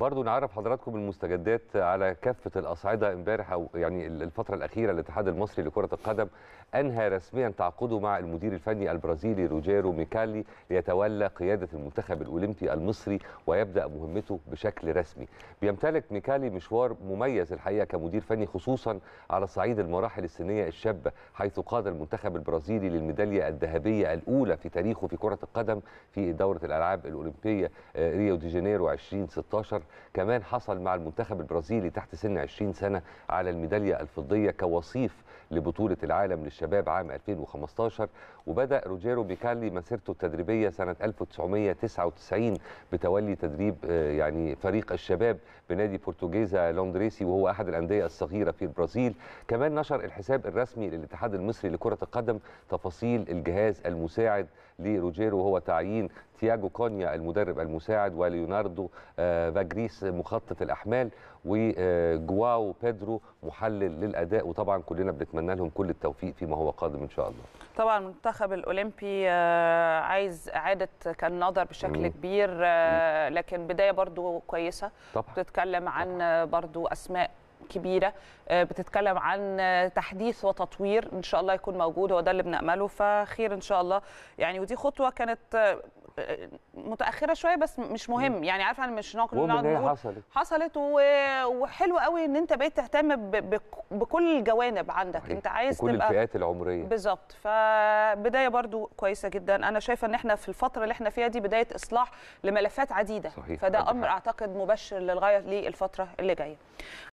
برضه نعرف حضراتكم المستجدات على كافة الأصعدة امبارح أو يعني الفترة الأخيرة الاتحاد المصري لكرة القدم أنهى رسميا تعاقده مع المدير الفني البرازيلي روجيرو ميكالي ليتولى قيادة المنتخب الأولمبي المصري ويبدأ مهمته بشكل رسمي. بيمتلك ميكالي مشوار مميز الحقيقة كمدير فني خصوصا على صعيد المراحل السنية الشابة حيث قاد المنتخب البرازيلي للميدالية الذهبية الأولى في تاريخه في كرة القدم في دورة الألعاب الأولمبية آه، ريو دي جانيرو 2016 كمان حصل مع المنتخب البرازيلي تحت سن 20 سنة على الميدالية الفضية كوصيف لبطولة العالم للشباب عام 2015 وبدأ روجيرو بيكالي مسيرته التدريبية سنة 1999 بتولي تدريب آه، يعني فريق الشباب بنادي بورتوجيزا لوندريسي وهو أحد الأندية الصغيرة في البرازيل كمان نشر الحساب الرسمي للاتحاد المصري لكرة القدم تفاصيل الجهاز المساعد لروجيرو وهو تعيين تياجو كونيا المدرب المساعد وليوناردو آه، فاجريس مخطط الاحمال وجواو بيدرو محلل للاداء وطبعا كلنا بنتمنى لهم كل التوفيق فيما هو قادم ان شاء الله طبعا المنتخب الاولمبي آه، عايز اعاده نظر بشكل مم. كبير آه، لكن بدايه برضو كويسه طبعا بتتكلم عن برضو اسماء كبيره بتتكلم عن تحديث وتطوير ان شاء الله يكون موجود هو ده اللي بنامله فخير ان شاء الله يعني ودي خطوه كانت متاخره شويه بس مش مهم يعني عارفه انا مش نقول نقعد حصلت حصلت و... وحلو قوي ان انت بقيت تهتم ب... بكل الجوانب عندك انت عايز كل تبقى الفئات العمريه بالظبط فبدايه برضو كويسه جدا انا شايفه ان احنا في الفتره اللي احنا فيها دي بدايه اصلاح لملفات عديده صحيح. فده امر حق. اعتقد مبشر للغايه للفتره اللي جايه